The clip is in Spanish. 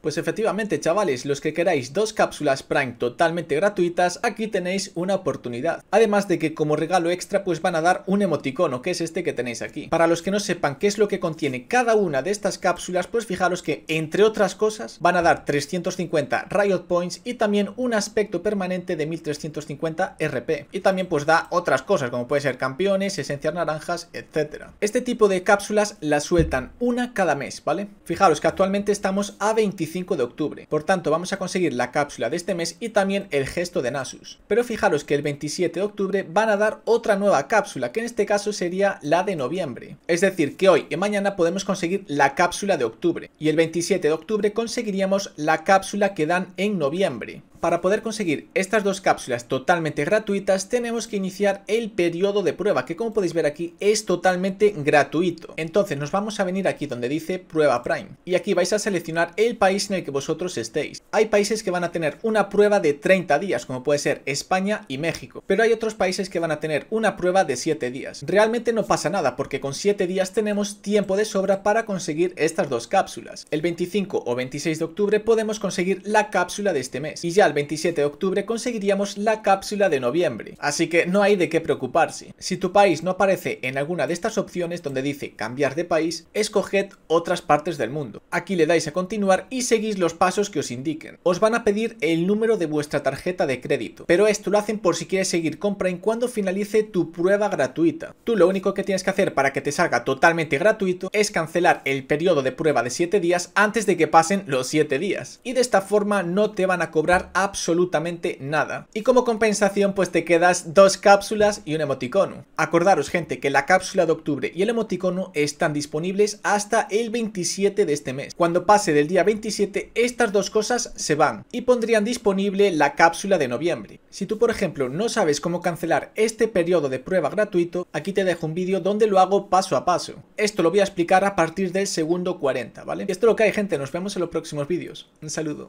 Pues efectivamente chavales, los que queráis dos cápsulas Prime totalmente gratuitas, aquí tenéis una oportunidad. Además de que como regalo extra pues van a dar un emoticono, que es este que tenéis aquí. Para los que no sepan qué es lo que contiene cada una de estas cápsulas, pues fijaros que entre otras cosas van a dar 350 Riot Points y también un aspecto permanente de 1350 RP. Y también pues da otras cosas como puede ser campeones, esencias naranjas, etc. Este tipo de cápsulas las sueltan una cada mes, ¿vale? Fijaros que actualmente estamos a 25 de octubre. Por tanto, vamos a conseguir la cápsula de este mes y también el gesto de Nasus. Pero fijaros que el 27 de octubre van a dar otra nueva cápsula, que en este caso sería la de noviembre. Es decir, que hoy y mañana podemos conseguir la cápsula de octubre. Y el 27 de octubre conseguiríamos la cápsula que dan en noviembre. Para poder conseguir estas dos cápsulas totalmente gratuitas tenemos que iniciar el periodo de prueba que como podéis ver aquí es totalmente gratuito. Entonces nos vamos a venir aquí donde dice prueba Prime y aquí vais a seleccionar el país en el que vosotros estéis. Hay países que van a tener una prueba de 30 días, como puede ser España y México, pero hay otros países que van a tener una prueba de 7 días. Realmente no pasa nada, porque con 7 días tenemos tiempo de sobra para conseguir estas dos cápsulas. El 25 o 26 de octubre podemos conseguir la cápsula de este mes, y ya el 27 de octubre conseguiríamos la cápsula de noviembre. Así que no hay de qué preocuparse. Si tu país no aparece en alguna de estas opciones donde dice cambiar de país, escoged otras partes del mundo. Aquí le dais a continuar y seguís los pasos que os indiquen. Os van a pedir el número de vuestra tarjeta de crédito, pero esto lo hacen por si quieres seguir compra en cuando finalice tu prueba gratuita. Tú lo único que tienes que hacer para que te salga totalmente gratuito es cancelar el periodo de prueba de 7 días antes de que pasen los 7 días. Y de esta forma no te van a cobrar absolutamente nada. Y como compensación pues te quedas dos cápsulas y un emoticono. Acordaros gente que la cápsula de octubre y el emoticono están disponibles hasta el 27 de este mes. Cuando pase del día 27 estas dos cosas se van y pondrían disponible la cápsula de noviembre. Si tú por ejemplo no sabes cómo cancelar este periodo de prueba gratuito, aquí te dejo un vídeo donde lo hago paso a paso. Esto lo voy a explicar a partir del segundo 40, ¿vale? Y esto es lo que hay gente, nos vemos en los próximos vídeos. Un saludo.